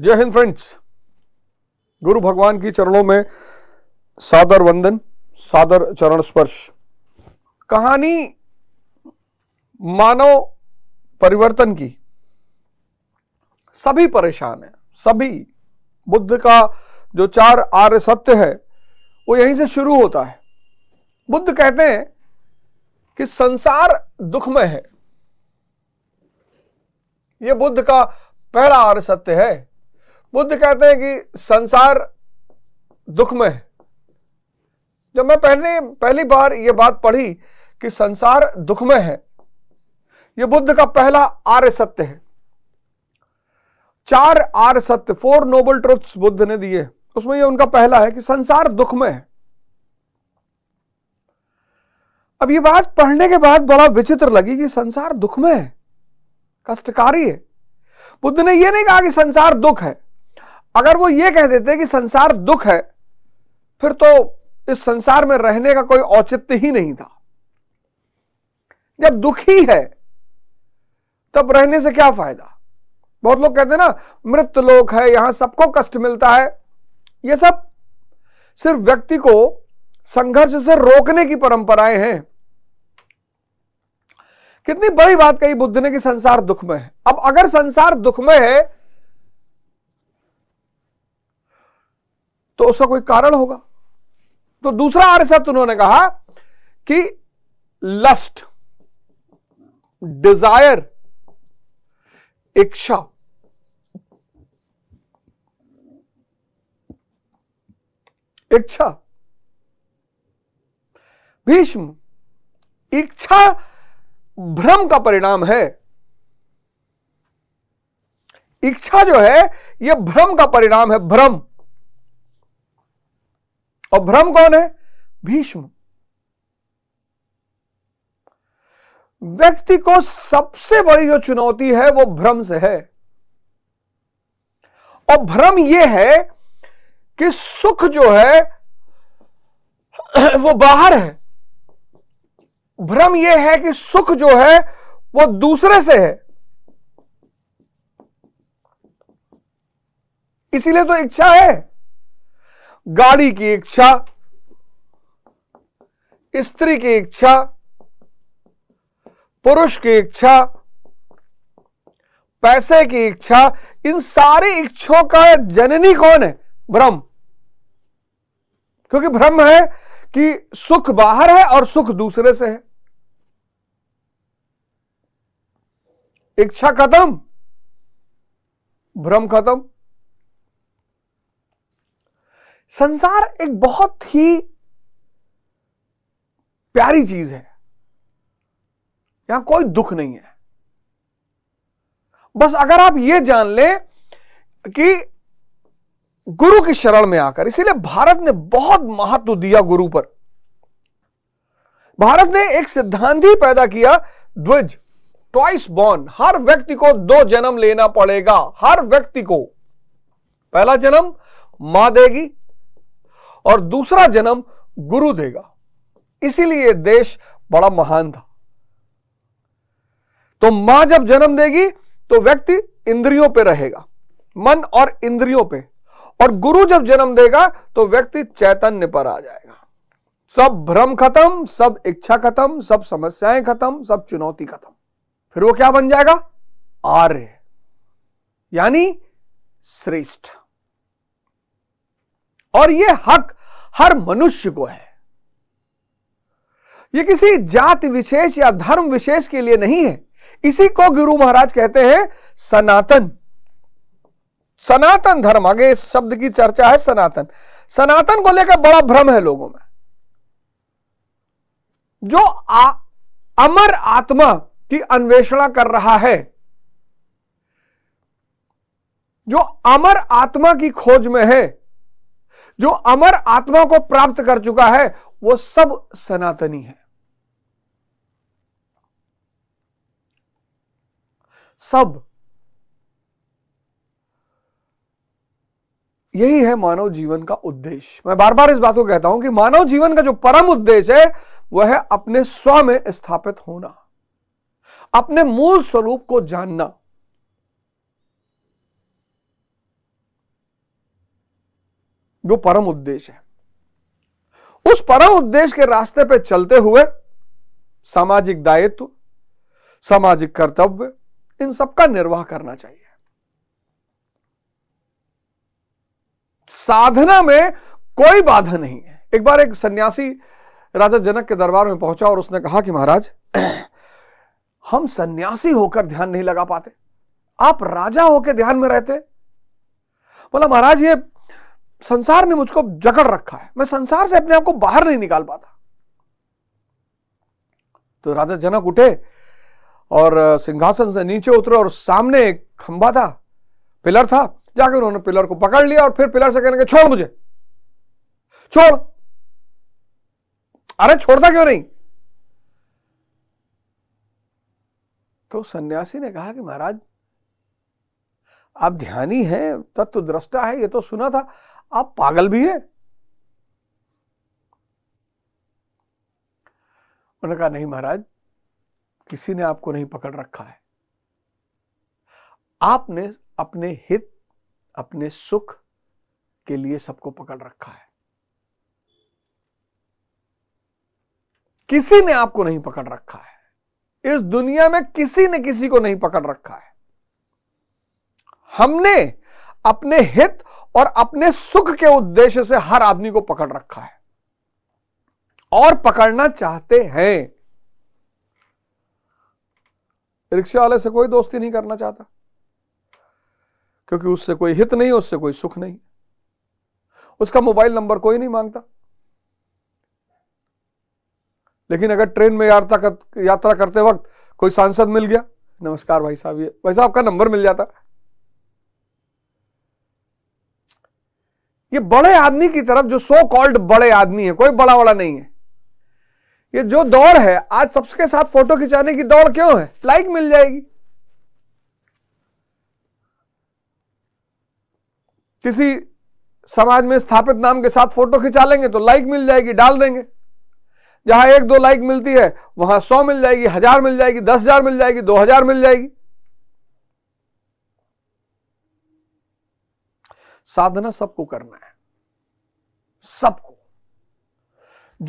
जय हिंद फ्रेंड्स गुरु भगवान की चरणों में सादर वंदन सादर चरण स्पर्श कहानी मानव परिवर्तन की सभी परेशान है सभी बुद्ध का जो चार आर्य सत्य है वो यहीं से शुरू होता है बुद्ध कहते हैं कि संसार दुखमय है यह बुद्ध का पहला आर्य सत्य है बुद्ध कहते हैं कि संसार दुख में है जब मैं पहले पहली बार यह बात पढ़ी कि संसार दुख में है यह बुद्ध का पहला आर्य सत्य है चार आर्य सत्य फोर नोबल ट्रुथ्स बुद्ध ने दिए उसमें यह उनका पहला है कि संसार दुख में है अब यह बात पढ़ने के बाद बड़ा विचित्र लगी कि संसार दुख में है कष्टकारी है बुद्ध ने यह नहीं कहा कि संसार दुख है अगर वो ये कह देते कि संसार दुख है फिर तो इस संसार में रहने का कोई औचित्य ही नहीं था जब दुखी है तब रहने से क्या फायदा बहुत लोग कहते हैं ना मृत लोक है यहां सबको कष्ट मिलता है ये सब सिर्फ व्यक्ति को संघर्ष से रोकने की परंपराएं हैं कितनी बड़ी बात कही बुद्ध ने कि संसार दुख में है अब अगर संसार दुख में है तो उसका कोई कारण होगा तो दूसरा सत्य तो उन्होंने कहा कि लस्ट डिजायर इच्छा इच्छा भीष्म इच्छा भ्रम का परिणाम है इच्छा जो है यह भ्रम का परिणाम है भ्रम और भ्रम कौन है भीष्म व्यक्ति को सबसे बड़ी जो चुनौती है वो भ्रम से है और भ्रम यह है कि सुख जो है वो बाहर है भ्रम यह है कि सुख जो है वो दूसरे से है इसीलिए तो इच्छा है गाड़ी की इच्छा स्त्री की इच्छा पुरुष की इच्छा पैसे की इच्छा इन सारी इच्छों का जननी कौन है भ्रम क्योंकि भ्रम है कि सुख बाहर है और सुख दूसरे से है इच्छा खत्म भ्रम खत्म संसार एक बहुत ही प्यारी चीज है यहां कोई दुख नहीं है बस अगर आप यह जान लें कि गुरु की शरण में आकर इसीलिए भारत ने बहुत महत्व दिया गुरु पर भारत ने एक सिद्धांत ही पैदा किया द्विज ट्वाइस बॉर्न हर व्यक्ति को दो जन्म लेना पड़ेगा हर व्यक्ति को पहला जन्म मां देगी और दूसरा जन्म गुरु देगा इसीलिए देश बड़ा महान था तो मां जब जन्म देगी तो व्यक्ति इंद्रियों पे रहेगा मन और इंद्रियों पे और गुरु जब जन्म देगा तो व्यक्ति चैतन्य पर आ जाएगा सब भ्रम खत्म सब इच्छा खत्म सब समस्याएं खत्म सब चुनौती खत्म फिर वो क्या बन जाएगा आर्य यानी श्रेष्ठ और यह हक हर मनुष्य को है यह किसी जाति विशेष या धर्म विशेष के लिए नहीं है इसी को गुरु महाराज कहते हैं सनातन सनातन धर्म आगे इस शब्द की चर्चा है सनातन सनातन को लेकर बड़ा भ्रम है लोगों में जो आ, अमर आत्मा की अन्वेषणा कर रहा है जो अमर आत्मा की खोज में है जो अमर आत्मा को प्राप्त कर चुका है वो सब सनातनी है सब यही है मानव जीवन का उद्देश्य मैं बार बार इस बात को कहता हूं कि मानव जीवन का जो परम उद्देश्य है वह है अपने स्व में स्थापित होना अपने मूल स्वरूप को जानना जो परम उद्देश्य है उस परम उद्देश्य के रास्ते पर चलते हुए सामाजिक दायित्व सामाजिक कर्तव्य इन सबका निर्वाह करना चाहिए साधना में कोई बाधा नहीं है एक बार एक सन्यासी राजा जनक के दरबार में पहुंचा और उसने कहा कि महाराज हम सन्यासी होकर ध्यान नहीं लगा पाते आप राजा होकर ध्यान में रहते बोला महाराज ये संसार ने मुझको जकड़ रखा है मैं संसार से अपने आप को बाहर नहीं निकाल पाता तो राजा जनक उठे और सिंहासन से नीचे उतरे और सामने एक खंबा था पिलर था जाकर उन्होंने पिलर को पकड़ लिया और फिर पिलर से कहने के छोड़ मुझे छोड़ अरे छोड़ता क्यों नहीं तो सन्यासी ने कहा कि महाराज आप ध्यानी हैं तत्व दृष्टा है ये तो सुना था आप पागल भी है उन्होंने कहा नहीं महाराज किसी ने आपको नहीं पकड़ रखा है आपने अपने हित अपने सुख के लिए सबको पकड़ रखा है किसी ने आपको नहीं पकड़ रखा है इस दुनिया में किसी ने किसी को नहीं पकड़ रखा है हमने अपने हित और अपने सुख के उद्देश्य से हर आदमी को पकड़ रखा है और पकड़ना चाहते हैं रिक्शा वाले से कोई दोस्ती नहीं करना चाहता क्योंकि उससे कोई हित नहीं उससे कोई सुख नहीं उसका मोबाइल नंबर कोई नहीं मांगता लेकिन अगर ट्रेन में यात्रा कर, यात्रा करते वक्त कोई सांसद मिल गया नमस्कार भाई साहब ये भाई साहब का नंबर मिल जाता ये बड़े आदमी की तरफ जो सो कॉल्ड बड़े आदमी है कोई बड़ा वाला नहीं है ये जो दौड़ है आज सबके साथ फोटो खिंचाने की दौड़ क्यों है लाइक मिल जाएगी किसी समाज में स्थापित नाम के साथ फोटो खिंचा लेंगे तो लाइक मिल जाएगी डाल देंगे जहां एक दो लाइक मिलती है वहां सौ मिल जाएगी हजार मिल जाएगी दस हजार मिल जाएगी दो हजार मिल जाएगी साधना सबको करना है सबको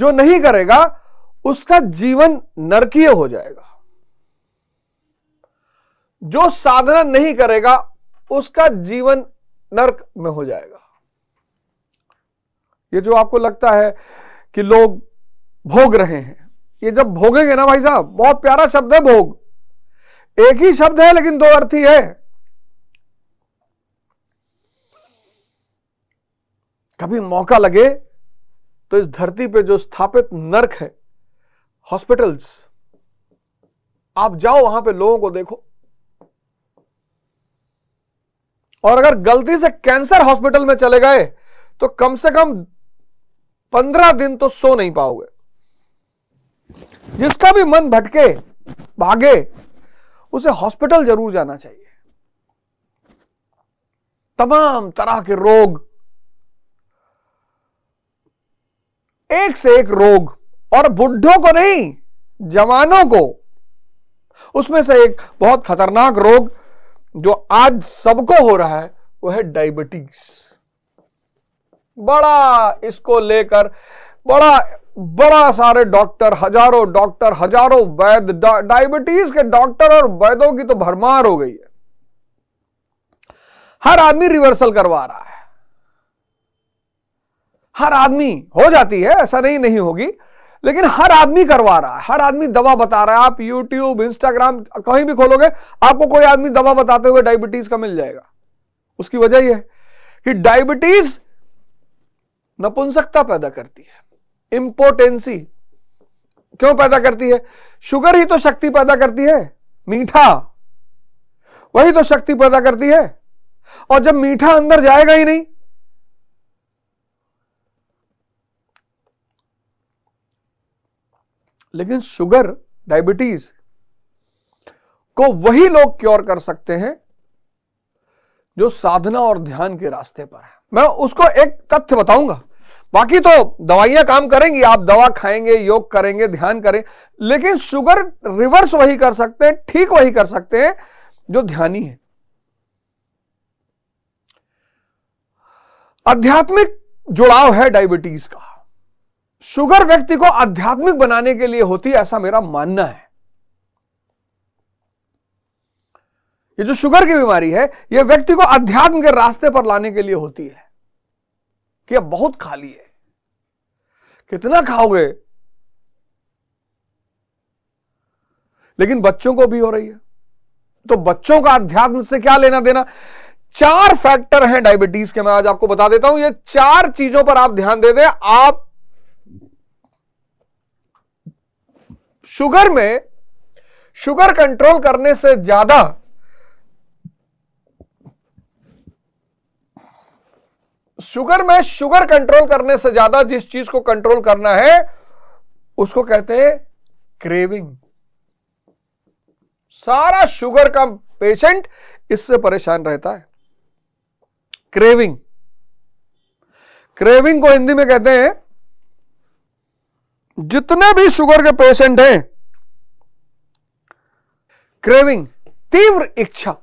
जो नहीं करेगा उसका जीवन नरकीय हो जाएगा जो साधना नहीं करेगा उसका जीवन नरक में हो जाएगा ये जो आपको लगता है कि लोग भोग रहे हैं ये जब भोगेंगे ना भाई साहब बहुत प्यारा शब्द है भोग एक ही शब्द है लेकिन दो अर्थी है कभी मौका लगे तो इस धरती पे जो स्थापित नर्क है हॉस्पिटल्स आप जाओ वहां पे लोगों को देखो और अगर गलती से कैंसर हॉस्पिटल में चले गए तो कम से कम पंद्रह दिन तो सो नहीं पाओगे जिसका भी मन भटके भागे उसे हॉस्पिटल जरूर जाना चाहिए तमाम तरह के रोग एक से एक रोग और बुढ़ों को नहीं जवानों को उसमें से एक बहुत खतरनाक रोग जो आज सबको हो रहा है वो है डायबिटीज बड़ा इसको लेकर बड़ा बड़ा सारे डॉक्टर हजारों डॉक्टर हजारों वैद डायबिटीज के डॉक्टर और वैदों की तो भरमार हो गई है हर आदमी रिवर्सल करवा रहा है हर आदमी हो जाती है ऐसा नहीं नहीं होगी लेकिन हर आदमी करवा रहा है हर आदमी दवा बता रहा है आप यूट्यूब इंस्टाग्राम कहीं भी खोलोगे आपको कोई आदमी दवा बताते हुए डायबिटीज का मिल जाएगा उसकी वजह यह है कि डायबिटीज नपुंसकता पैदा करती है इंपोर्टेंसी क्यों पैदा करती है शुगर ही तो शक्ति पैदा करती है मीठा वही तो शक्ति पैदा करती है और जब मीठा अंदर जाएगा ही नहीं लेकिन शुगर डायबिटीज को वही लोग क्योर कर सकते हैं जो साधना और ध्यान के रास्ते पर है मैं उसको एक तथ्य बताऊंगा बाकी तो दवाइयां काम करेंगी आप दवा खाएंगे योग करेंगे ध्यान करें लेकिन शुगर रिवर्स वही कर सकते हैं ठीक वही कर सकते हैं जो ध्यानी है आध्यात्मिक जुड़ाव है डायबिटीज का शुगर व्यक्ति को आध्यात्मिक बनाने के लिए होती है ऐसा मेरा मानना है ये जो शुगर की बीमारी है यह व्यक्ति को अध्यात्म के रास्ते पर लाने के लिए होती है कि अब बहुत खाली है कितना खाओगे लेकिन बच्चों को भी हो रही है तो बच्चों का अध्यात्म से क्या लेना देना चार फैक्टर हैं डायबिटीज के मैं आज आपको बता देता हूं ये चार चीजों पर आप ध्यान दे दें आप शुगर में शुगर कंट्रोल करने से ज्यादा शुगर में शुगर कंट्रोल करने से ज्यादा जिस चीज को कंट्रोल करना है उसको कहते हैं क्रेविंग सारा शुगर का पेशेंट इससे परेशान रहता है क्रेविंग क्रेविंग को हिंदी में कहते हैं जितने भी शुगर के पेशेंट हैं क्रेविंग तीव्र इच्छा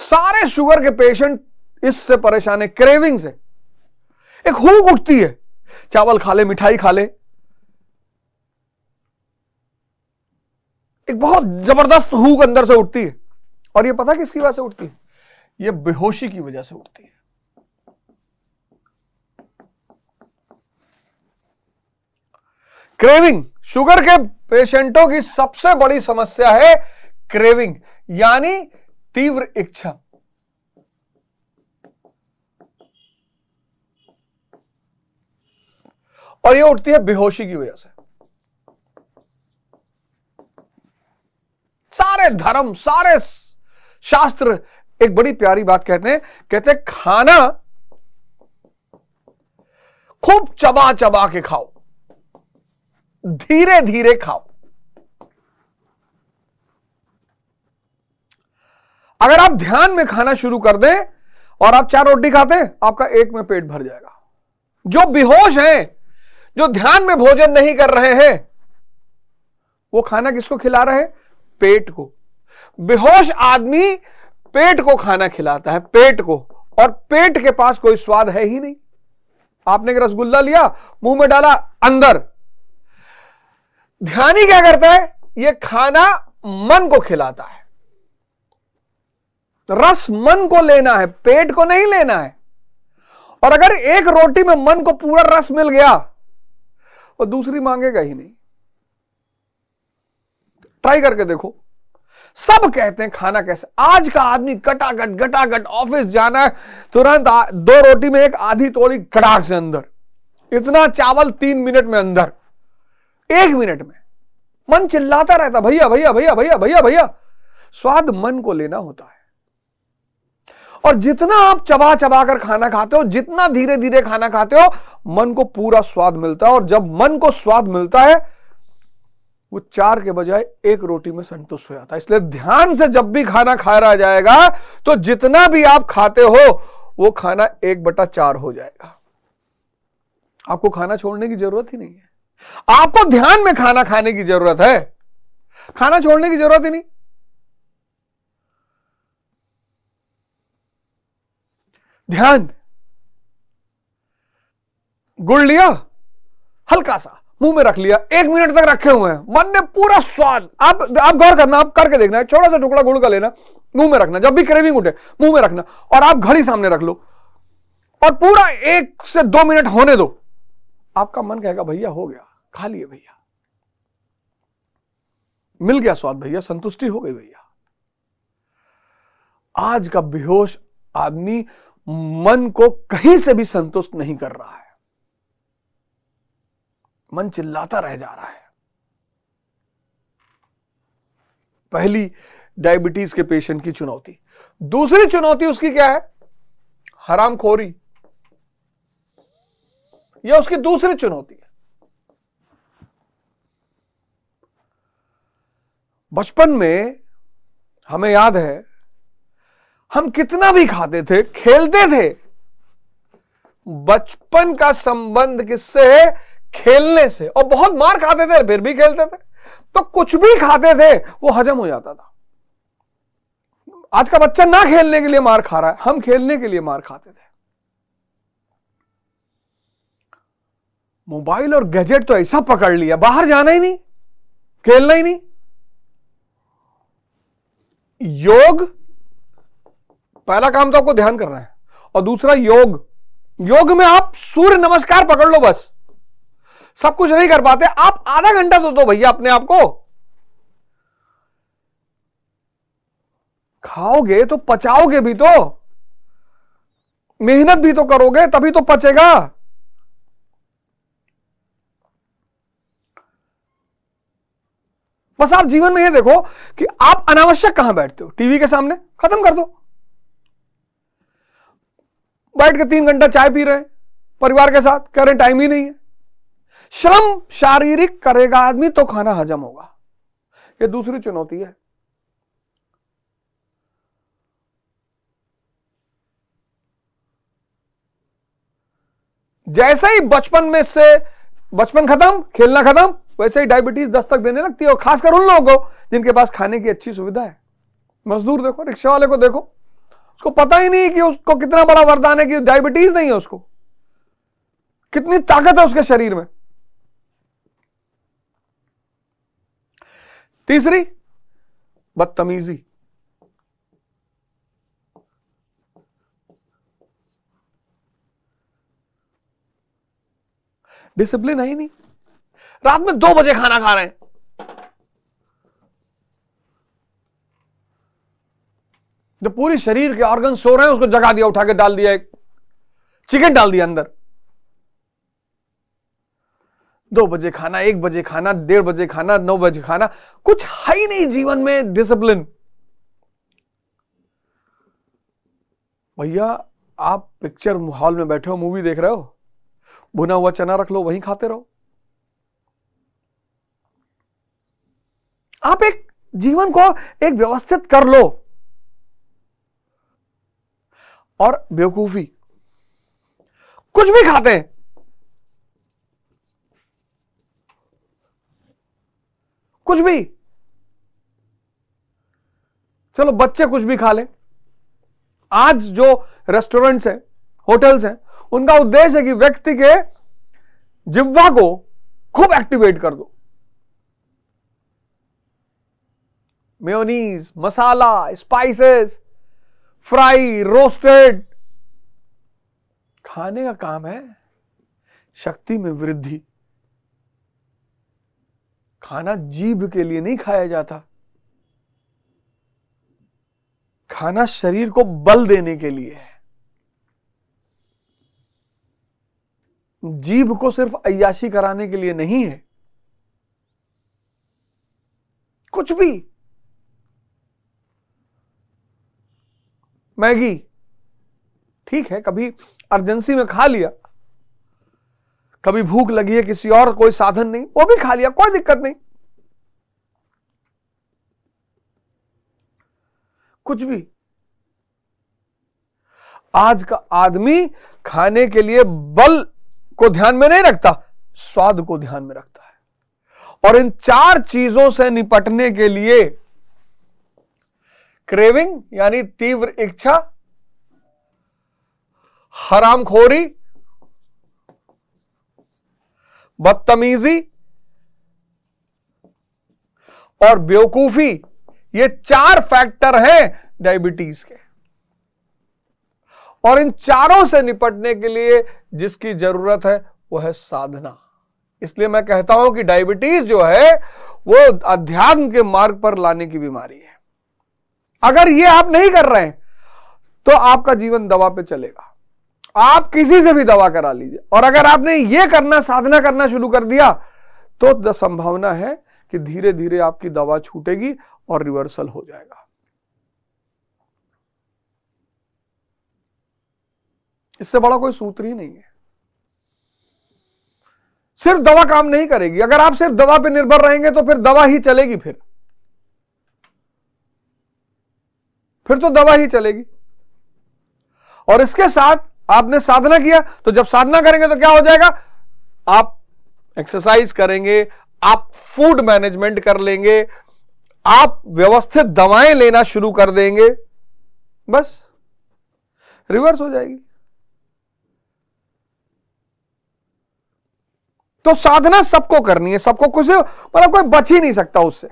सारे शुगर के पेशेंट इससे परेशान है क्रेविंग से एक हुक उठती है चावल खा ले मिठाई खा ले एक बहुत जबरदस्त हुक अंदर से उठती है और ये पता किसकी वजह से उठती है ये बेहोशी की वजह से उठती है क्रेविंग शुगर के पेशेंटों की सबसे बड़ी समस्या है क्रेविंग यानी तीव्र इच्छा और ये उठती है बेहोशी की वजह से सारे धर्म सारे शास्त्र एक बड़ी प्यारी बात कहते हैं कहते हैं खाना खूब चबा चबा के खाओ धीरे धीरे खाओ अगर आप ध्यान में खाना शुरू कर दें और आप चार रोटी खाते हैं आपका एक में पेट भर जाएगा जो बेहोश हैं जो ध्यान में भोजन नहीं कर रहे हैं वो खाना किसको खिला रहे हैं पेट को बेहोश आदमी पेट को खाना खिलाता है पेट को और पेट के पास कोई स्वाद है ही नहीं आपने रसगुल्ला लिया मुंह में डाला अंदर ध्यान ही क्या करता है ये खाना मन को खिलाता है रस मन को लेना है पेट को नहीं लेना है और अगर एक रोटी में मन को पूरा रस मिल गया और तो दूसरी मांगेगा ही नहीं ट्राई करके देखो सब कहते हैं खाना कैसे आज का आदमी कटाघट गटागट ऑफिस जाना है तुरंत दो रोटी में एक आधी तोड़ी कड़ाक से अंदर इतना चावल तीन मिनट में अंदर एक मिनट में मन चिल्लाता रहता भैया भैया भैया भैया भैया भैया स्वाद मन को लेना होता है और जितना आप चबा चबा कर खाना खाते हो जितना धीरे धीरे खाना खाते हो मन को पूरा स्वाद मिलता है और जब मन को स्वाद मिलता है वो चार के बजाय एक रोटी में संतुष्ट हो जाता है इसलिए ध्यान से जब भी खाना खाया जाएगा तो जितना भी आप खाते हो वो खाना एक बटा चार हो जाएगा आपको खाना छोड़ने की जरूरत ही नहीं है आपको ध्यान में खाना खाने की जरूरत है खाना छोड़ने की जरूरत ही नहीं ध्यान गुड़ लिया हल्का सा मुंह में रख लिया एक मिनट तक रखे हुए हैं मन ने पूरा स्वाद आप आप गौर करना आप करके देखना छोटा सा टुकड़ा गुड़ का लेना मुंह में रखना जब भी क्रेविंग उठे मुंह में रखना और आप घड़ी सामने रख लो और पूरा एक से दो मिनट होने दो आपका मन कहेगा भैया हो गया खा लिए भैया मिल गया स्वाद भैया संतुष्टि हो गई भैया आज का बेहोश आदमी मन को कहीं से भी संतुष्ट नहीं कर रहा है मन चिल्लाता रह जा रहा है पहली डायबिटीज के पेशेंट की चुनौती दूसरी चुनौती उसकी क्या है हराम खोरी या उसकी दूसरी चुनौती है बचपन में हमें याद है हम कितना भी खाते थे खेलते थे बचपन का संबंध किससे है खेलने से और बहुत मार खाते थे फिर भी खेलते थे तो कुछ भी खाते थे वो हजम हो जाता था आज का बच्चा ना खेलने के लिए मार खा रहा है हम खेलने के लिए मार खाते थे मोबाइल और गैजेट तो ऐसा पकड़ लिया बाहर जाना ही नहीं खेलना ही नहीं योग पहला काम तो आपको ध्यान करना है और दूसरा योग योग में आप सूर्य नमस्कार पकड़ लो बस सब कुछ नहीं कर पाते आप आधा घंटा तो दो भैया अपने आप को खाओगे तो पचाओगे भी तो मेहनत भी तो करोगे तभी तो पचेगा बस आप जीवन में ये देखो कि आप अनावश्यक कहां बैठते हो टीवी के सामने खत्म कर दो बैठ के तीन घंटा चाय पी रहे हैं परिवार के साथ कह रहे टाइम ही नहीं है श्रम शारीरिक करेगा आदमी तो खाना हजम होगा ये दूसरी चुनौती है जैसे ही बचपन में से बचपन खत्म खेलना खत्म वैसे ही डायबिटीज दस्तक देने लगती है और खासकर उन लोगों को जिनके पास खाने की अच्छी सुविधा है मजदूर देखो रिक्शा वाले को देखो उसको पता ही नहीं कि उसको कितना बड़ा वरदान है कि डायबिटीज नहीं है उसको कितनी ताकत है उसके शरीर में तीसरी बदतमीजी डिसिप्लिन है ही नहीं रात में दो बजे खाना खा रहे हैं जो पूरी शरीर के ऑर्गन सो रहे हैं उसको जगा दिया उठा के डाल दिया एक चिकन डाल दिया अंदर दो बजे खाना एक बजे खाना डेढ़ बजे खाना नौ बजे खाना कुछ है ही नहीं जीवन में डिसिप्लिन भैया आप पिक्चर हॉल में बैठे हो मूवी देख रहे हो भुना हुआ चना रख लो वहीं खाते रहो आप एक जीवन को एक व्यवस्थित कर लो और बेवकूफी कुछ भी खाते हैं कुछ भी चलो बच्चे कुछ भी खा लें आज जो रेस्टोरेंट्स हैं होटल्स हैं उनका उद्देश्य है कि व्यक्ति के जिब्वा को खूब एक्टिवेट कर दो mayonnaise masala spices fry roasted खाने का काम है शक्ति में वृद्धि खाना जीभ के लिए नहीं खाया जाता खाना शरीर को बल देने के लिए है जीभ को सिर्फ अयाशी कराने के लिए नहीं है कुछ भी मैगी ठीक है कभी अर्जेंसी में खा लिया कभी भूख लगी है किसी और कोई साधन नहीं वो भी खा लिया कोई दिक्कत नहीं कुछ भी आज का आदमी खाने के लिए बल को ध्यान में नहीं रखता स्वाद को ध्यान में रखता है और इन चार चीजों से निपटने के लिए क्रेविंग यानी तीव्र इच्छा हरामखोरी बदतमीजी और बेवकूफी ये चार फैक्टर हैं डायबिटीज के और इन चारों से निपटने के लिए जिसकी जरूरत है वो है साधना इसलिए मैं कहता हूं कि डायबिटीज जो है वो अध्यात्म के मार्ग पर लाने की बीमारी है अगर ये आप नहीं कर रहे हैं तो आपका जीवन दवा पे चलेगा आप किसी से भी दवा करा लीजिए और अगर आपने ये करना साधना करना शुरू कर दिया तो संभावना है कि धीरे धीरे आपकी दवा छूटेगी और रिवर्सल हो जाएगा इससे बड़ा कोई सूत्र ही नहीं है सिर्फ दवा काम नहीं करेगी अगर आप सिर्फ दवा पे निर्भर रहेंगे तो फिर दवा ही चलेगी फिर फिर तो दवा ही चलेगी और इसके साथ आपने साधना किया तो जब साधना करेंगे तो क्या हो जाएगा आप एक्सरसाइज करेंगे आप फूड मैनेजमेंट कर लेंगे आप व्यवस्थित दवाएं लेना शुरू कर देंगे बस रिवर्स हो जाएगी तो साधना सबको करनी है सबको कुछ मतलब कोई बच ही नहीं सकता उससे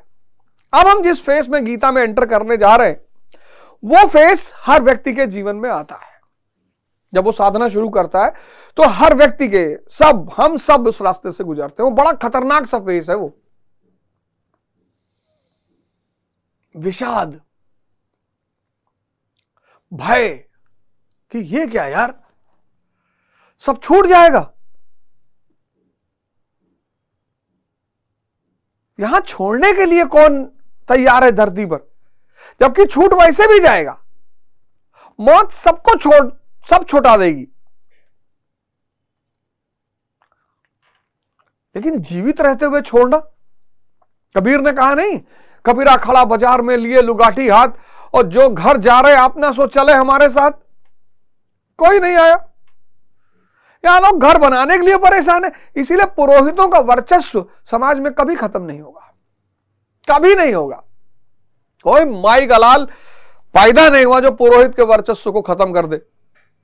अब हम जिस फेस में गीता में एंटर करने जा रहे हैं वो फेस हर व्यक्ति के जीवन में आता है जब वो साधना शुरू करता है तो हर व्यक्ति के सब हम सब उस रास्ते से गुजरते हैं वो बड़ा खतरनाक सा फेस है वो विषाद भय कि ये क्या यार सब छूट जाएगा यहां छोड़ने के लिए कौन तैयार है धरती पर जबकि छूट वैसे भी जाएगा मौत सबको छोड़ सब छुटा देगी लेकिन जीवित रहते हुए छोड़ना कबीर ने कहा नहीं कबीरा खड़ा बाजार में लिए लुगाटी हाथ और जो घर जा रहे आप ना सो चले हमारे साथ कोई नहीं आया यहां लोग घर बनाने के लिए परेशान है इसीलिए पुरोहितों का वर्चस्व समाज में कभी खत्म नहीं होगा कभी नहीं होगा कोई माई गलाल पैदा फायदा नहीं हुआ जो पुरोहित के वर्चस्व को खत्म कर दे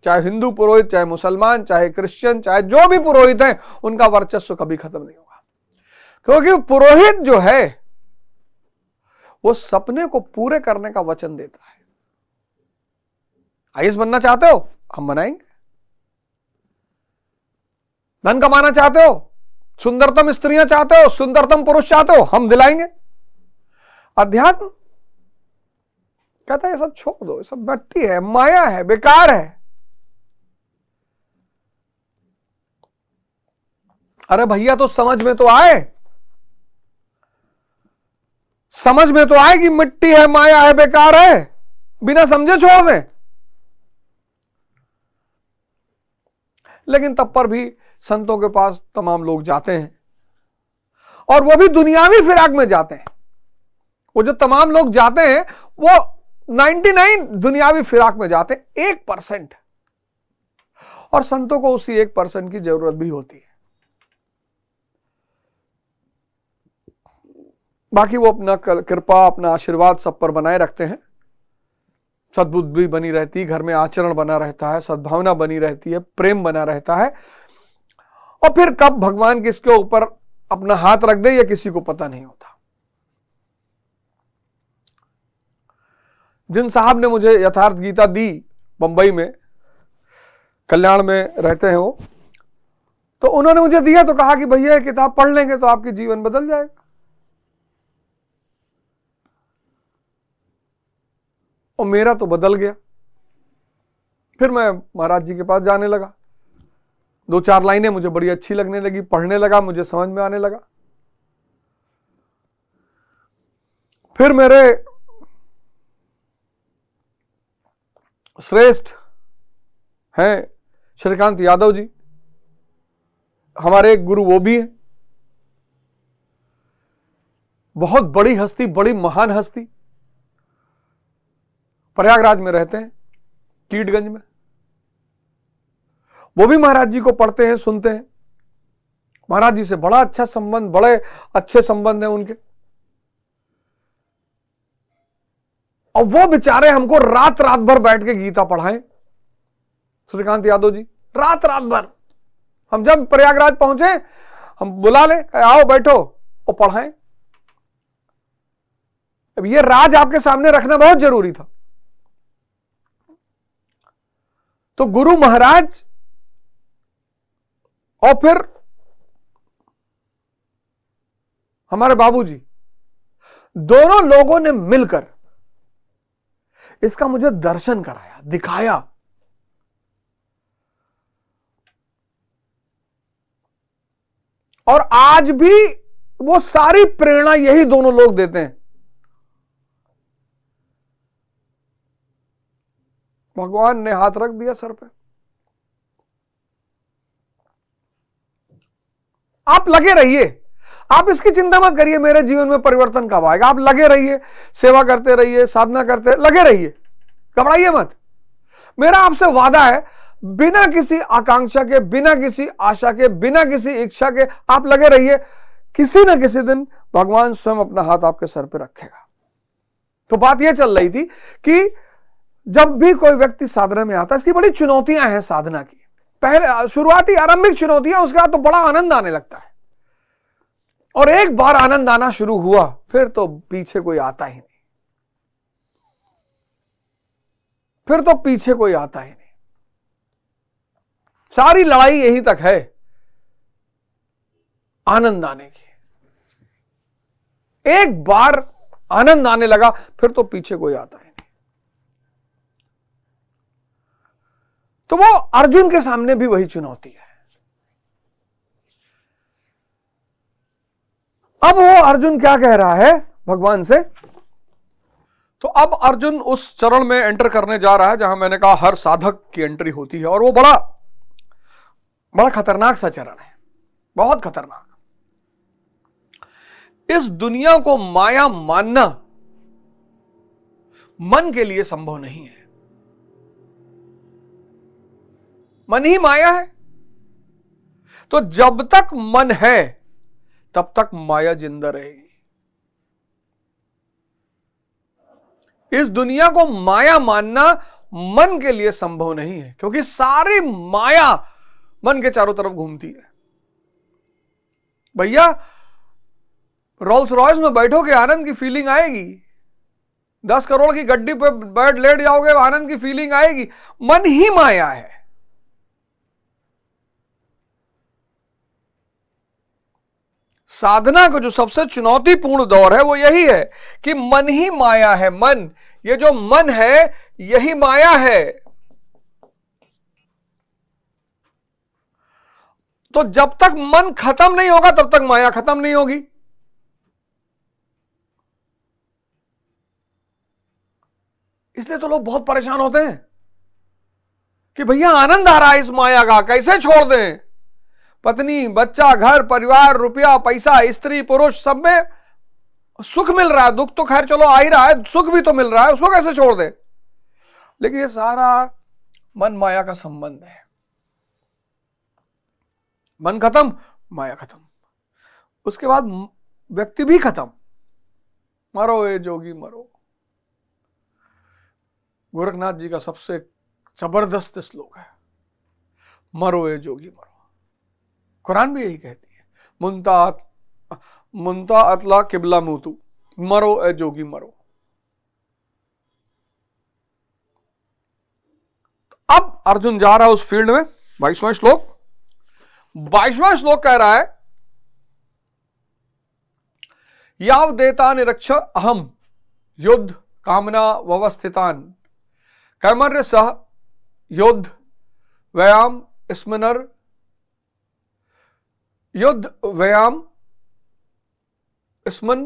चाहे हिंदू पुरोहित चाहे मुसलमान चाहे क्रिश्चियन चाहे जो भी पुरोहित हैं उनका वर्चस्व कभी खत्म नहीं होगा क्योंकि पुरोहित जो है वो सपने को पूरे करने का वचन देता है आईएस बनना चाहते हो हम बनाएंगे धन कमाना चाहते हो सुंदरतम स्त्रियां चाहते हो सुंदरतम पुरुष चाहते हो हम दिलाएंगे अध्यात्म कहता है ये सब छोड़ दो ये सब मट्टी है माया है बेकार है अरे भैया तो समझ में तो आए समझ में तो आए कि मिट्टी है माया है बेकार है बिना समझे छोड़ दे लेकिन तब पर भी संतों के पास तमाम लोग जाते हैं और वो भी दुनियावी फिराक में जाते हैं वो जो तमाम लोग जाते हैं वो 99 दुनियावी फिराक में जाते हैं एक परसेंट और संतों को उसी एक परसेंट की जरूरत भी होती है बाकी वो अपना कृपा अपना आशीर्वाद सब पर बनाए रखते हैं सद्बुद्धि बनी रहती घर में आचरण बना रहता है सद्भावना बनी रहती है प्रेम बना रहता है और फिर कब भगवान किसके ऊपर अपना हाथ रख दे या किसी को पता नहीं होता जिन साहब ने मुझे यथार्थ गीता दी बंबई में कल्याण में रहते हैं वो तो उन्होंने मुझे दिया तो कहा कि भैया किताब पढ़ लेंगे तो आपके जीवन बदल जाएगा और मेरा तो बदल गया फिर मैं महाराज जी के पास जाने लगा दो चार लाइनें मुझे बड़ी अच्छी लगने लगी पढ़ने लगा मुझे समझ में आने लगा फिर मेरे श्रेष्ठ हैं श्रीकांत यादव जी हमारे एक गुरु वो भी हैं बहुत बड़ी हस्ती बड़ी महान हस्ती प्रयागराज में रहते हैं कीटगंज में वो भी महाराज जी को पढ़ते हैं सुनते हैं महाराज जी से बड़ा अच्छा संबंध बड़े अच्छे संबंध है उनके और वो बेचारे हमको रात रात भर बैठ के गीता पढ़ाएं श्रीकांत यादव जी रात रात भर हम जब प्रयागराज पहुंचे हम बुला ले आओ बैठो और पढ़ाएं अब ये राज आपके सामने रखना बहुत जरूरी था तो गुरु महाराज और फिर हमारे बाबूजी दोनों लोगों ने मिलकर इसका मुझे दर्शन कराया दिखाया और आज भी वो सारी प्रेरणा यही दोनों लोग देते हैं भगवान ने हाथ रख दिया सर पे आप लगे रहिए आप इसकी चिंता मत करिए मेरे जीवन में परिवर्तन कब आएगा आप लगे रहिए सेवा करते रहिए साधना करते लगे रहिए घबराइए मत मेरा आपसे वादा है बिना किसी आकांक्षा के बिना किसी आशा के बिना किसी इच्छा के आप लगे रहिए किसी ना किसी दिन भगवान स्वयं अपना हाथ आपके सर पर रखेगा तो बात यह चल रही थी कि जब भी कोई व्यक्ति साधना में आता है इसकी बड़ी चुनौतियां हैं साधना की पहले शुरुआती आरंभिक चुनौतियां उसके बाद तो बड़ा आनंद आने लगता है और एक बार आनंद आना शुरू हुआ फिर तो पीछे कोई आता ही नहीं फिर तो पीछे कोई आता ही नहीं सारी लड़ाई यहीं तक है आनंद आने की एक बार आनंद आने लगा फिर तो पीछे कोई आता है तो वो अर्जुन के सामने भी वही चुनौती है अब वो अर्जुन क्या कह रहा है भगवान से तो अब अर्जुन उस चरण में एंटर करने जा रहा है जहां मैंने कहा हर साधक की एंट्री होती है और वो बड़ा बड़ा खतरनाक सा चरण है बहुत खतरनाक इस दुनिया को माया मानना मन के लिए संभव नहीं है मन ही माया है तो जब तक मन है तब तक माया जिंदा रहेगी इस दुनिया को माया मानना मन के लिए संभव नहीं है क्योंकि सारी माया मन के चारों तरफ घूमती है भैया रोल्स रॉयस में बैठोगे आनंद की फीलिंग आएगी दस करोड़ की गड्डी पर बैठ लेट जाओगे आनंद की फीलिंग आएगी मन ही माया है साधना का जो सबसे चुनौतीपूर्ण दौर है वो यही है कि मन ही माया है मन ये जो मन है यही माया है तो जब तक मन खत्म नहीं होगा तब तक माया खत्म नहीं होगी इसलिए तो लोग बहुत परेशान होते हैं कि भैया आनंद आ रहा है इस माया का कैसे छोड़ दें पत्नी बच्चा घर परिवार रुपया पैसा स्त्री पुरुष सब में सुख मिल रहा है दुख तो खैर चलो आ ही रहा है सुख भी तो मिल रहा है उसको कैसे छोड़ दे लेकिन ये सारा मन माया का संबंध है मन खत्म माया खत्म उसके बाद व्यक्ति भी खत्म मरो ये जोगी मरो गोरखनाथ जी का सबसे जबरदस्त श्लोक है मरो ये जोगी मरो कुरान भी यही कहती है मुनता मुंता अतला किबला मोतू मरो ए जोगी मरो तो अब अर्जुन जा रहा है उस फील्ड में बाईसवां श्लोक बाईसवां श्लोक कह रहा है याव देता निरक्ष अहम युद्ध कामना व्यवस्थितान कैमर्य सह युद्ध व्यायाम स्मनर युद्ध व्यायाम स्मन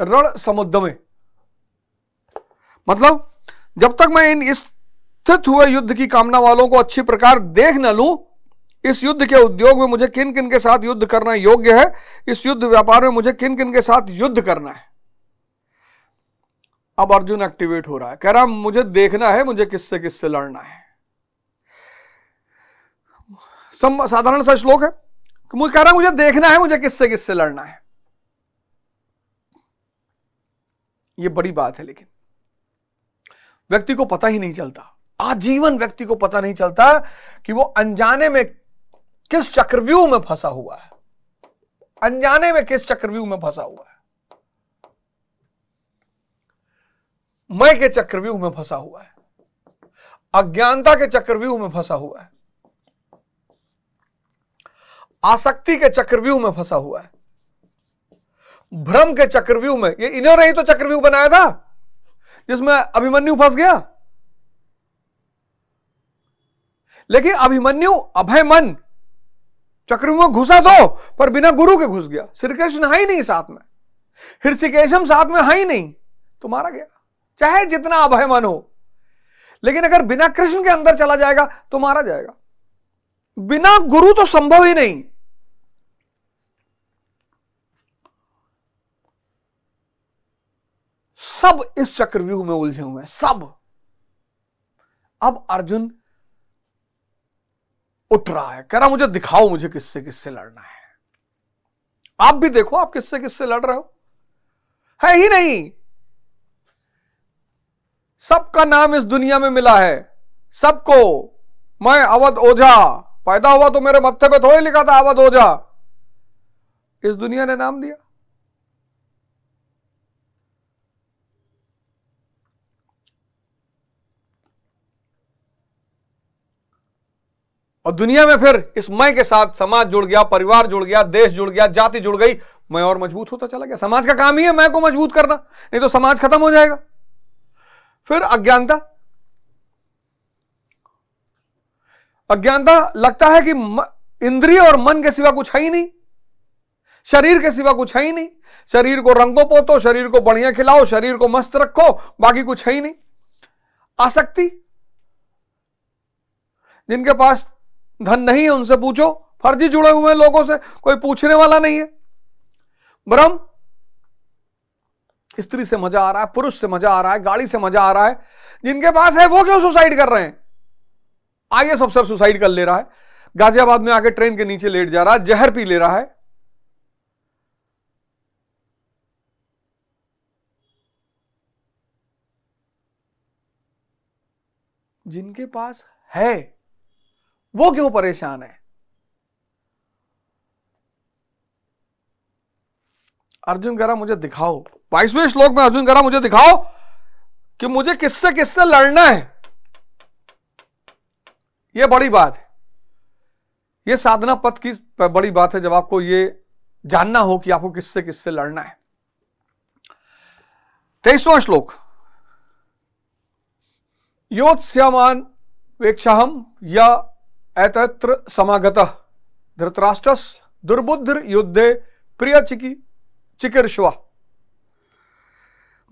रण समुद्र में मतलब जब तक मैं इन स्थित हुए युद्ध की कामना वालों को अच्छी प्रकार देख न लूं इस युद्ध के उद्योग में मुझे किन किन के साथ युद्ध करना योग्य है इस युद्ध व्यापार में मुझे किन किन के साथ युद्ध करना है अब अर्जुन एक्टिवेट हो रहा है कह रहा मुझे देखना है मुझे किससे किससे लड़ना है साधारण सा श्लोक है मुझे कह रहा मुझे देखना है मुझे किससे किससे लड़ना है यह बड़ी बात है लेकिन व्यक्ति को पता ही नहीं चलता आजीवन व्यक्ति को पता नहीं चलता कि वो अनजाने में किस चक्रव्यूह में फंसा हुआ है अनजाने में किस चक्रव्यूह में फंसा हुआ है मैं के चक्रव्यूह में फंसा हुआ है अज्ञानता के चक्रव्यूह में फंसा हुआ है आसक्ति के चक्रव्यूह में फंसा हुआ है भ्रम के चक्रव्यूह में ये इन्होंने ही तो चक्रव्यूह बनाया था जिसमें अभिमन्यु फंस गया लेकिन अभिमन्यु अभय मन चक्रव्यूह में घुसा तो पर बिना गुरु के घुस गया श्री कृष्ण है ही नहीं साथ में हृषिकेशम साथ में है ही नहीं तो मारा गया चाहे जितना अभय मन हो लेकिन अगर बिना कृष्ण के अंदर चला जाएगा तो मारा जाएगा बिना गुरु तो संभव ही नहीं सब इस चक्रव्यूह में उलझे हुए हैं सब अब अर्जुन उठ रहा है कह रहा मुझे दिखाओ मुझे किससे किससे लड़ना है आप भी देखो आप किससे किससे लड़ रहे हो है ही नहीं सबका नाम इस दुनिया में मिला है सबको मैं अवध ओझा पैदा हुआ तो मेरे मत्थे पे थोड़ी लिखा था अवध ओझा इस दुनिया ने नाम दिया और दुनिया में फिर इस मैं के साथ समाज जुड़ गया परिवार जुड़ गया देश जुड़ गया जाति जुड़ गई मैं और मजबूत होता चला गया समाज का काम ही है मैं को मजबूत करना नहीं तो समाज खत्म हो जाएगा फिर अज्ञानता अज्ञानता लगता है कि इंद्रिय और मन के सिवा कुछ है ही नहीं शरीर के सिवा कुछ है ही नहीं शरीर को रंगो पोतो शरीर को बढ़िया खिलाओ शरीर को मस्त रखो बाकी कुछ है ही नहीं आसक्ति जिनके पास धन नहीं है उनसे पूछो फर्जी जुड़े हुए लोगों से कोई पूछने वाला नहीं है ब्रह्म स्त्री से मजा आ रहा है पुरुष से मजा आ रहा है गाड़ी से मजा आ रहा है जिनके पास है वो क्यों सुसाइड कर रहे हैं सब अफसर सुसाइड कर ले रहा है गाजियाबाद में आके ट्रेन के नीचे लेट जा रहा है जहर पी ले रहा है जिनके पास है वो क्यों परेशान है अर्जुन कह रहा मुझे दिखाओ बाईसवें श्लोक में अर्जुन कह रहा मुझे दिखाओ कि मुझे किससे किससे लड़ना है यह बड़ी बात है यह साधना पथ की बड़ी बात है जब आपको यह जानना हो कि आपको किससे किससे लड़ना है तेईसवां श्लोक योत्स्यमान हम या एतत्र समागत धृतराष्ट्र दुर्बुद्धिर युद्धे चिकी चिकीर्षवा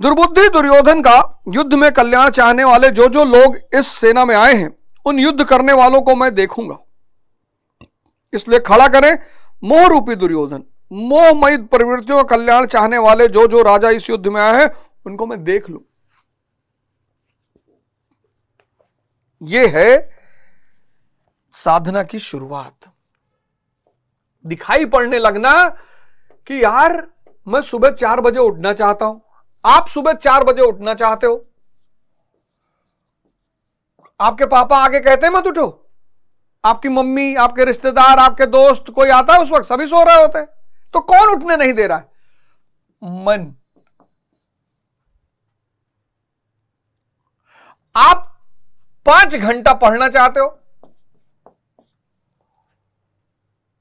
दुर्बुद्धि दुर्योधन का युद्ध में कल्याण चाहने वाले जो जो लोग इस सेना में आए हैं उन युद्ध करने वालों को मैं देखूंगा इसलिए खड़ा करें मोह रूपी दुर्योधन मोहमयी प्रवृत्तियों का कल्याण चाहने वाले जो जो राजा इस युद्ध में आए हैं उनको मैं देख लू ये है साधना की शुरुआत दिखाई पड़ने लगना कि यार मैं सुबह चार बजे उठना चाहता हूं आप सुबह चार बजे उठना चाहते हो आपके पापा आगे कहते हैं मत उठो आपकी मम्मी आपके रिश्तेदार आपके दोस्त कोई आता है उस वक्त सभी सो रहे होते हैं तो कौन उठने नहीं दे रहा है मन आप पांच घंटा पढ़ना चाहते हो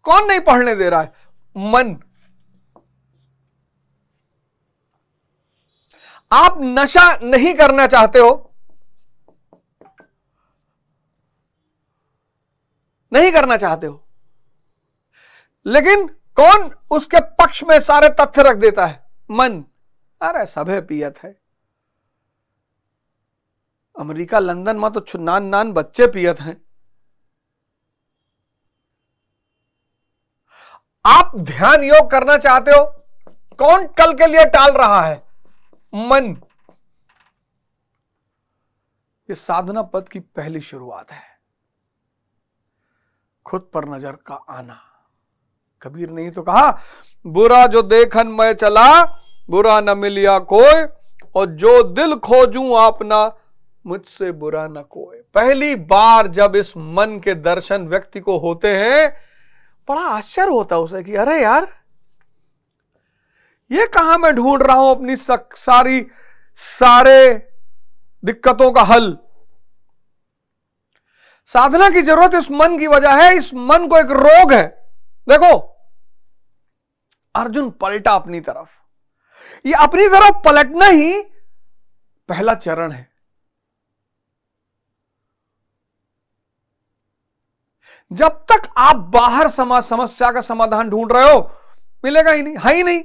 कौन नहीं पढ़ने दे रहा है मन आप नशा नहीं करना चाहते हो नहीं करना चाहते हो लेकिन कौन उसके पक्ष में सारे तथ्य रख देता है मन अरे सभे पियत है अमेरिका लंदन में तो नान नान बच्चे पियत हैं आप ध्यान योग करना चाहते हो कौन कल के लिए टाल रहा है मन ये साधना पद की पहली शुरुआत है खुद पर नजर का आना कबीर ने तो कहा बुरा जो देखन मैं चला बुरा न मिलिया कोई और जो दिल खोजू अपना मुझसे बुरा न कोई पहली बार जब इस मन के दर्शन व्यक्ति को होते हैं बड़ा आश्चर्य होता उसे कि अरे यार ये कहां मैं ढूंढ रहा हूं अपनी सक, सारी सारे दिक्कतों का हल साधना की जरूरत इस मन की वजह है इस मन को एक रोग है देखो अर्जुन पलटा अपनी तरफ ये अपनी तरफ पलटना ही पहला चरण है जब तक आप बाहर समाज समस्या का समाधान ढूंढ रहे हो मिलेगा ही नहीं है ही नहीं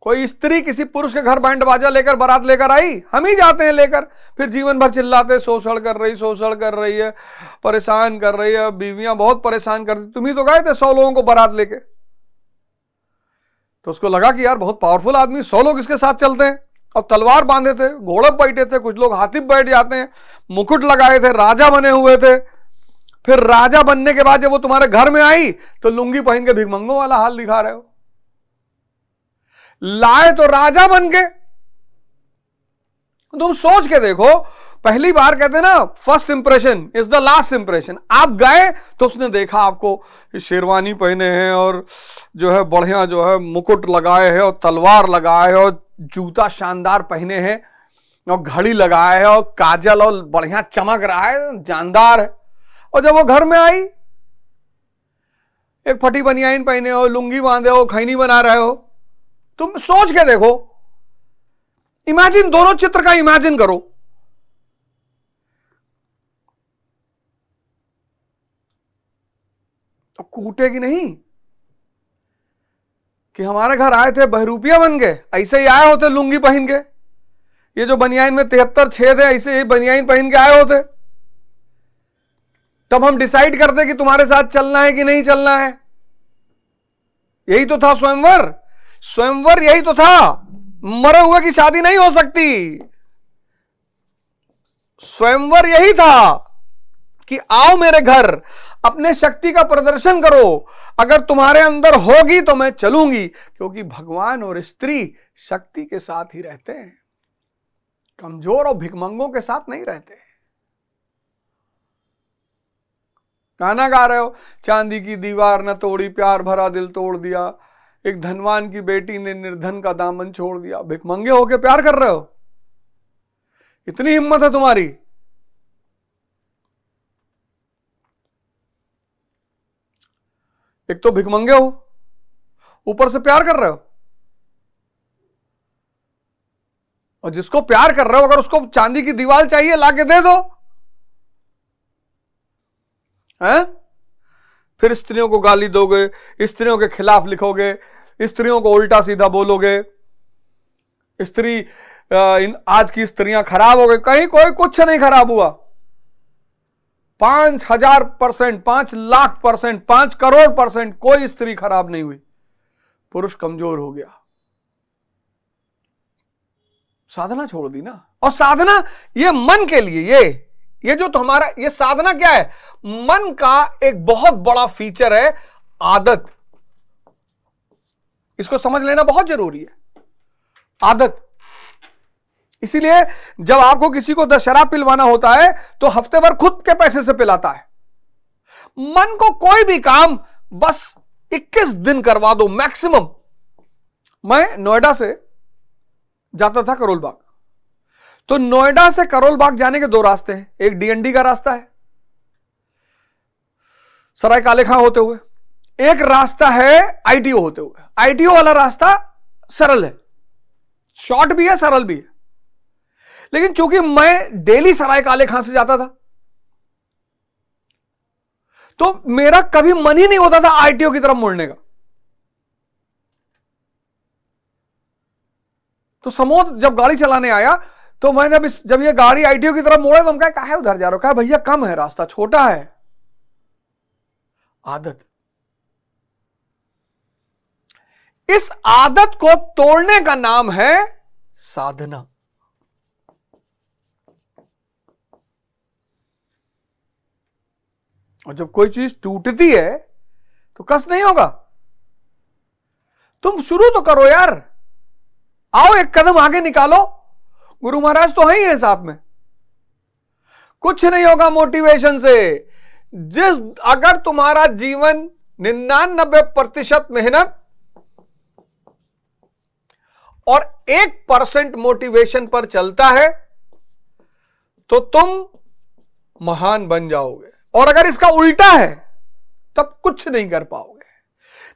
कोई स्त्री किसी पुरुष के घर बैंड बाजा लेकर बारात लेकर आई हम ही जाते हैं लेकर फिर जीवन भर चिल्लाते शोषण कर रही शोषण कर रही है परेशान कर रही है बीवियां बहुत परेशान करती तुम ही तो गए थे सौ लोगों को बारात लेके तो उसको लगा कि यार बहुत पावरफुल आदमी सौ लोग इसके साथ चलते हैं और तलवार बांधे थे घोड़प बैठे थे कुछ लोग हाथी बैठ जाते हैं मुकुट लगाए थे राजा बने हुए थे फिर राजा बनने के बाद जब वो तुम्हारे घर में आई तो लुंगी पहन के भिगमंगों वाला हाल दिखा रहे हो लाए तो राजा बन के तुम सोच के देखो पहली बार कहते ना first impression is the last impression आप गए तो उसने देखा आपको शेरवानी पहने हैं और जो है बढ़िया जो है मुकुट लगाए हैं और तलवार लगाए है और जूता शानदार पहने हैं और घड़ी लगाया है और काजल और बढ़िया चमक रहा है जानदार है और जब वो घर में आई एक फटी बनियाइन पहने हो लुंगी बांधे हो खैनी बना रहे हो तुम सोच के देखो इमेजिन दोनों चित्र का इमेजिन करो तो कूटेगी नहीं कि हमारे घर आए थे बहरूपिया बन गए ऐसे ही आए होते लुंगी पहन के ये जो बनियाइन में तिहत्तर छेद है ऐसे ही बनियाइन पहन के आए होते तब हम डिसाइड करते कि तुम्हारे साथ चलना है कि नहीं चलना है यही तो था स्वयंवर स्वयंवर यही तो था मरे हुए की शादी नहीं हो सकती स्वयंवर यही था कि आओ मेरे घर अपने शक्ति का प्रदर्शन करो अगर तुम्हारे अंदर होगी तो मैं चलूंगी क्योंकि भगवान और स्त्री शक्ति के साथ ही रहते हैं कमजोर और भिकमंगों के साथ नहीं रहते गाना गा रहे हो चांदी की दीवार न तोड़ी प्यार भरा दिल तोड़ दिया एक धनवान की बेटी ने निर्धन का दामन छोड़ दिया भिकमंगे होके प्यार कर रहे हो इतनी हिम्मत है तुम्हारी एक तो भिकमंगे हो ऊपर से प्यार कर रहे हो और जिसको प्यार कर रहे हो अगर उसको चांदी की दीवार चाहिए लाके दे दो है? फिर स्त्रियों को गाली दोगे स्त्रियों के खिलाफ लिखोगे स्त्रियों को उल्टा सीधा बोलोगे स्त्री आज की स्त्रियां खराब हो गई कहीं कोई कुछ नहीं खराब हुआ पांच हजार परसेंट पांच लाख परसेंट पांच करोड़ परसेंट कोई स्त्री खराब नहीं हुई पुरुष कमजोर हो गया साधना छोड़ दी ना और साधना ये मन के लिए ये ये जो तो हमारा ये साधना क्या है मन का एक बहुत बड़ा फीचर है आदत इसको समझ लेना बहुत जरूरी है आदत इसीलिए जब आपको किसी को दशहरा पिलवाना होता है तो हफ्ते भर खुद के पैसे से पिलाता है मन को कोई भी काम बस 21 दिन करवा दो मैक्सिमम मैं नोएडा से जाता था करोल बाग तो नोएडा से करोल बाग जाने के दो रास्ते हैं एक डीएनडी का रास्ता है सराय काले खां होते हुए एक रास्ता है आईटीओ होते हुए आईटीओ वाला रास्ता सरल है शॉर्ट भी है सरल भी है लेकिन चूंकि मैं डेली सराय काले खां से जाता था तो मेरा कभी मन ही नहीं होता था आईटीओ की तरफ मोड़ने का तो समोद जब गाड़ी चलाने आया तो मैंने अभी जब ये गाड़ी आईटीओ की तरफ मोड़े तो हम कहा कहा उधर जा रहा हो कहा भैया कम है रास्ता छोटा है आदत इस आदत को तोड़ने का नाम है साधना और जब कोई चीज टूटती है तो कष्ट नहीं होगा तुम शुरू तो करो यार आओ एक कदम आगे निकालो गुरु महाराज तो है ही है साथ में कुछ नहीं होगा मोटिवेशन से जिस अगर तुम्हारा जीवन निन्यानबे प्रतिशत मेहनत और एक परसेंट मोटिवेशन पर चलता है तो तुम महान बन जाओगे और अगर इसका उल्टा है तब कुछ नहीं कर पाओगे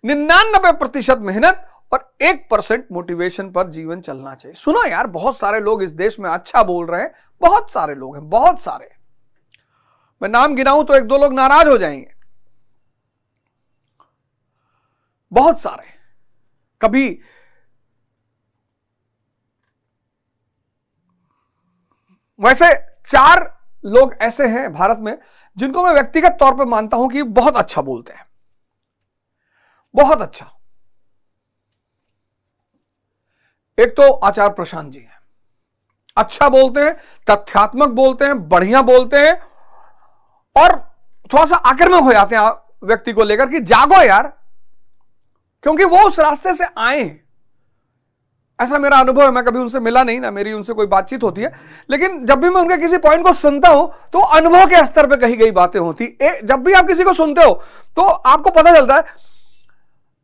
निन्यानबे प्रतिशत मेहनत और एक परसेंट मोटिवेशन पर जीवन चलना चाहिए सुनो यार बहुत सारे लोग इस देश में अच्छा बोल रहे हैं बहुत सारे लोग हैं बहुत सारे मैं नाम गिनाऊं तो एक दो लोग नाराज हो जाएंगे बहुत सारे कभी वैसे चार लोग ऐसे हैं भारत में जिनको मैं व्यक्तिगत तौर पर मानता हूं कि बहुत अच्छा बोलते हैं बहुत अच्छा एक तो आचार्य प्रशांत जी हैं अच्छा बोलते हैं तथ्यात्मक बोलते हैं बढ़िया बोलते हैं और थोड़ा सा आक्रमक हो जाते हैं व्यक्ति को लेकर कि जागो यार क्योंकि वो उस रास्ते से आए हैं ऐसा मेरा अनुभव है मैं कभी उनसे मिला नहीं ना मेरी उनसे कोई बातचीत होती है लेकिन जब भी मैं उनके किसी पॉइंट को सुनता हूं तो अनुभव के स्तर पर कही गई बातें होती ए, जब भी आप किसी को सुनते हो तो आपको पता चलता है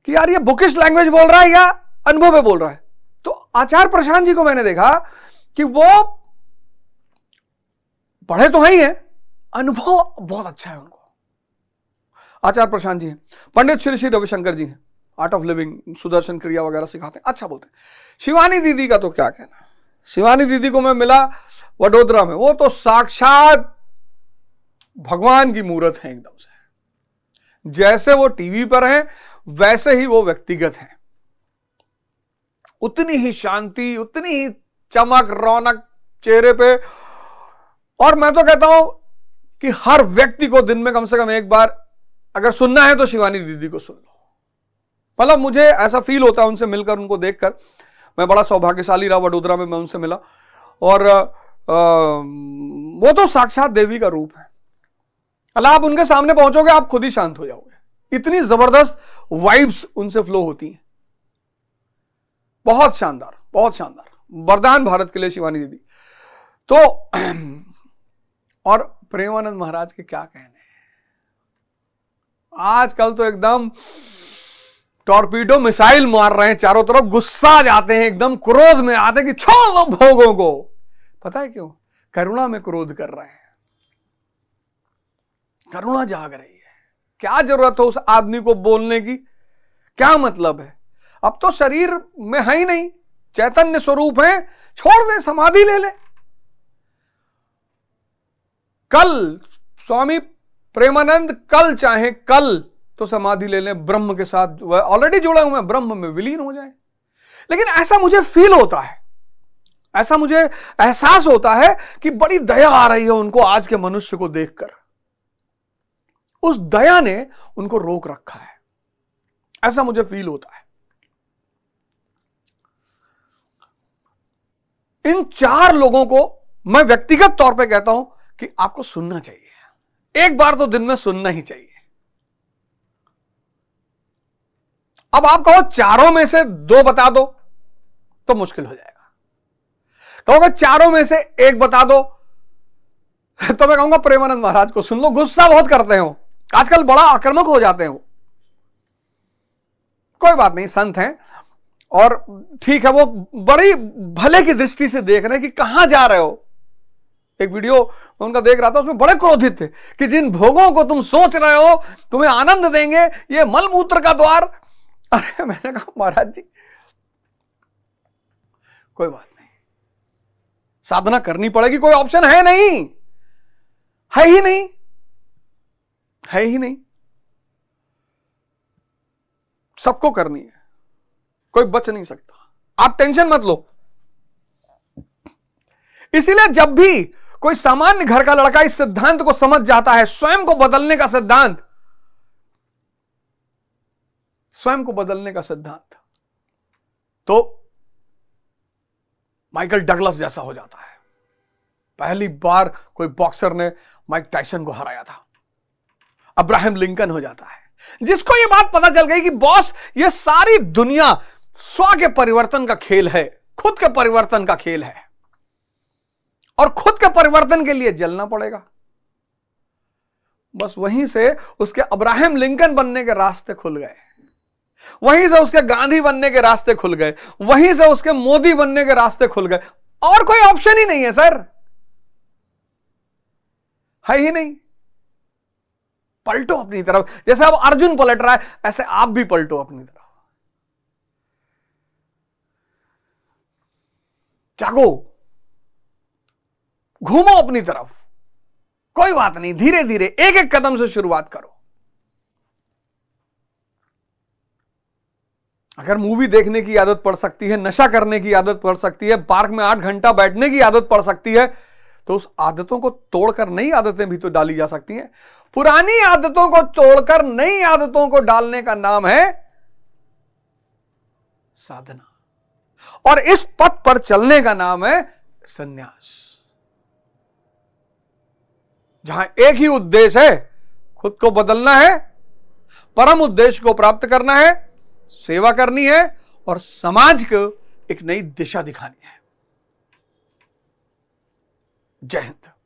कि यार ये बुकिश लैंग्वेज बोल रहा है या अनुभव में बोल रहा है तो आचार्य प्रशांत जी को मैंने देखा कि वो पढ़े तो है ही है अनुभव बहुत अच्छा है उनको आचार्य प्रशांत जी हैं पंडित श्री श्री रविशंकर जी हैं आर्ट ऑफ लिविंग सुदर्शन क्रिया वगैरह सिखाते हैं अच्छा बोलते हैं शिवानी दीदी का तो क्या कहना शिवानी दीदी को मैं मिला वडोदरा में वो तो साक्षात भगवान की मूर्त है एकदम से जैसे वो टीवी पर हैं वैसे ही वो व्यक्तिगत हैं उतनी ही शांति उतनी ही चमक रौनक चेहरे पे और मैं तो कहता हूं कि हर व्यक्ति को दिन में कम से कम एक बार अगर सुनना है तो शिवानी दीदी को सुन लो मतलब मुझे ऐसा फील होता है उनसे मिलकर उनको देखकर मैं बड़ा सौभाग्यशाली रहा वडोदरा में मैं उनसे मिला और आ, वो तो साक्षात देवी का रूप है अल्लाह आप उनके सामने पहुंचोगे आप खुद ही शांत हो जाओगे इतनी जबरदस्त वाइब्स उनसे फ्लो होती हैं बहुत शानदार बहुत शानदार वरदान भारत के लिए शिवानी दीदी तो और प्रेमानंद महाराज के क्या कहने आजकल तो एकदम टॉर्पीडो मिसाइल मार रहे हैं चारों तरफ गुस्सा जाते हैं एकदम क्रोध में आते कि छोड़ दो भोगों को पता है क्यों करुणा में क्रोध कर रहे हैं करुणा जाग रही है क्या जरूरत है उस आदमी को बोलने की क्या मतलब है अब तो शरीर में है ही नहीं चैतन्य स्वरूप है छोड़ दे समाधि ले ले कल स्वामी प्रेमानंद कल चाहे कल तो समाधि ले लें ब्रह्म के साथ ऑलरेडी जुड़े हुए हैं ब्रह्म में विलीन हो जाए लेकिन ऐसा मुझे फील होता है ऐसा मुझे एहसास होता है कि बड़ी दया आ रही है उनको आज के मनुष्य को देखकर उस दया ने उनको रोक रखा है ऐसा मुझे फील होता है इन चार लोगों को मैं व्यक्तिगत तौर पे कहता हूं कि आपको सुनना चाहिए एक बार तो दिन में सुनना ही चाहिए अब आप कहो चारों में से दो बता दो तो मुश्किल हो जाएगा कहोगे चारों में से एक बता दो तो मैं कहूंगा प्रेमानंद महाराज को सुन लो गुस्सा बहुत करते हो आजकल बड़ा आक्रमक हो जाते हो कोई बात नहीं संत हैं और ठीक है वो बड़ी भले की दृष्टि से देख रहे हैं कि कहां जा रहे हो एक वीडियो मैं उनका देख रहा था उसमें बड़े क्रोधित थे कि जिन भोगों को तुम सोच रहे हो तुम्हें आनंद देंगे ये मलमूत्र का द्वार अरे मैंने कहा महाराज जी कोई बात नहीं साधना करनी पड़ेगी कोई ऑप्शन है नहीं है ही नहीं है ही नहीं सबको करनी है कोई बच नहीं सकता आप टेंशन मत लो इसीलिए जब भी कोई सामान्य घर का लड़का इस सिद्धांत को समझ जाता है स्वयं को बदलने का सिद्धांत स्वयं को बदलने का सिद्धांत तो माइकल डगलस जैसा हो जाता है पहली बार कोई बॉक्सर ने माइक टाइसन को हराया था अब्राहम लिंकन हो जाता है जिसको यह बात पता चल गई कि बॉस ये सारी दुनिया स्व के परिवर्तन का खेल है खुद के परिवर्तन का खेल है और खुद के परिवर्तन के लिए जलना पड़ेगा बस वहीं से उसके अब्राहम लिंकन बनने के रास्ते खुल गए वहीं से उसके गांधी बनने के रास्ते खुल गए वहीं से उसके मोदी बनने के रास्ते खुल गए और कोई ऑप्शन ही नहीं है सर है ही नहीं पलटो अपनी तरफ जैसे अब अर्जुन पलट रहा है ऐसे आप भी पलटो अपनी तरफ जागो घूमो अपनी तरफ कोई बात नहीं धीरे धीरे एक एक कदम से शुरुआत करो अगर मूवी देखने की आदत पड़ सकती है नशा करने की आदत पड़ सकती है पार्क में आठ घंटा बैठने की आदत पड़ सकती है तो उस आदतों को तोड़कर नई आदतें भी तो डाली जा सकती हैं पुरानी आदतों को तोड़कर नई आदतों को डालने का नाम है साधना और इस पथ पर चलने का नाम है संन्यास जहां एक ही उद्देश्य है खुद को बदलना है परम उद्देश्य को प्राप्त करना है सेवा करनी है और समाज को एक नई दिशा दिखानी है जय हिंद